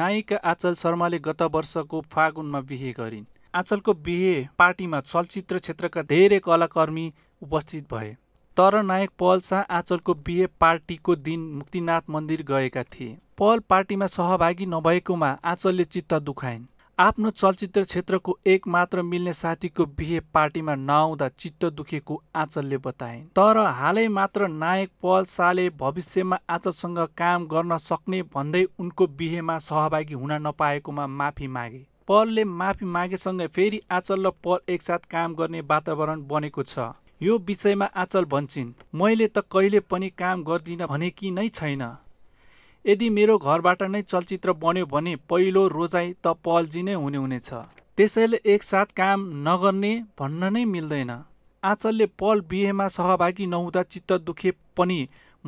नायिका आचल शर्माले गत वर्षको फागुनमा बिहे गरिन् आचलको बिहे पार्टीमा चलचित्र क्षेत्रका धेरै कलाकर्मी उपस्थित भए तर नायक पल शाह आचलको बिहे पार्टीको दिन मुक्तिनाथ मन्दिर गएका थिए पल पार्टीमा सहभागी नभएकोमा आचलले चित्त दुखाइन् आफ्नो चलचित्र क्षेत्रको एक मात्र मिल्ने साथीको बिहे पार्टीमा नआउँदा चित्त दुखेको आँचलले बताइन् तर हालै मात्र नायक पल शाहले भविष्यमा आँचलसँग काम गर्न सक्ने भन्दै उनको बिहेमा सहभागी हुन नपाएकोमा माफी मागे पलले माफी मागेसँगै फेरि आँचल र पल एकसाथ काम गर्ने वातावरण बनेको छ यो विषयमा आँचल भन्छन् मैले त कहिले पनि काम गर्दिनँ भनेकी नै छैन यदि मेरो घरबाट नै चलचित्र बन्यो भने पहिलो रोजाइ त पहलजी नै हुने हुनेछ त्यसैले एकसाथ काम नगर्ने भन्न नै मिल्दैन आँचलले पल बिहेमा सहभागी नहुँदा चित्त दुखे पनि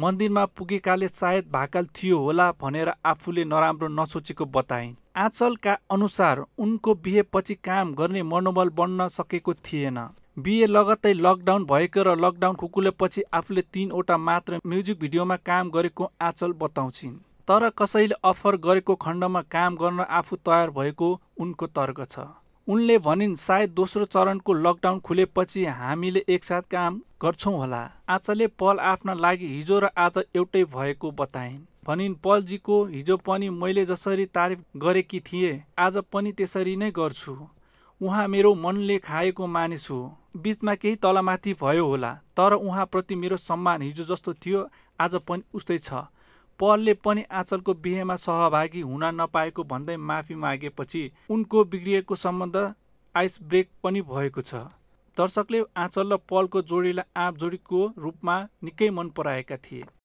मन्दिरमा पुगेकाले सायद भाकल थियो होला भनेर आफूले नराम्रो नसोचेको बताइन् आँचलका अनुसार उनको बिहेपछि काम गर्ने मनोबल बन्न सकेको थिएन बिए लगत्तै लकडाउन भएको र लकडाउन खुकुलेपछि आफूले तिनवटा मात्र म्युजिक भिडियोमा काम गरेको आँचल बताउँछिन् तर कसैले अफर गरेको खण्डमा काम गर्न आफू तयार भएको उनको तर्क छ उनले भनिन् सायद दोस्रो चरणको लकडाउन खुलेपछि हामीले एकसाथ काम गर्छौँ होला आँचले पल आफ्ना लागि हिजो र आज एउटै भएको बताइन् भनिन् पलजीको हिजो पनि मैले जसरी तारिफ गरेकी थिएँ आज पनि त्यसरी नै गर्छु उहाँ मेरो मनले खाएको मानिस हो बिचमा केही तलमाथि भयो होला तर उहाँप्रति मेरो सम्मान हिजो जस्तो थियो आज पनि उस्तै छ पलले पनि आँचलको बिहेमा सहभागी हुन नपाएको भन्दै माफी मागेपछि उनको बिग्रिएको सम्बन्ध आइस ब्रेक पनि भएको छ दर्शकले आँचल र पलको जोडीलाई आँप जोडीको रूपमा निकै मन पराएका थिए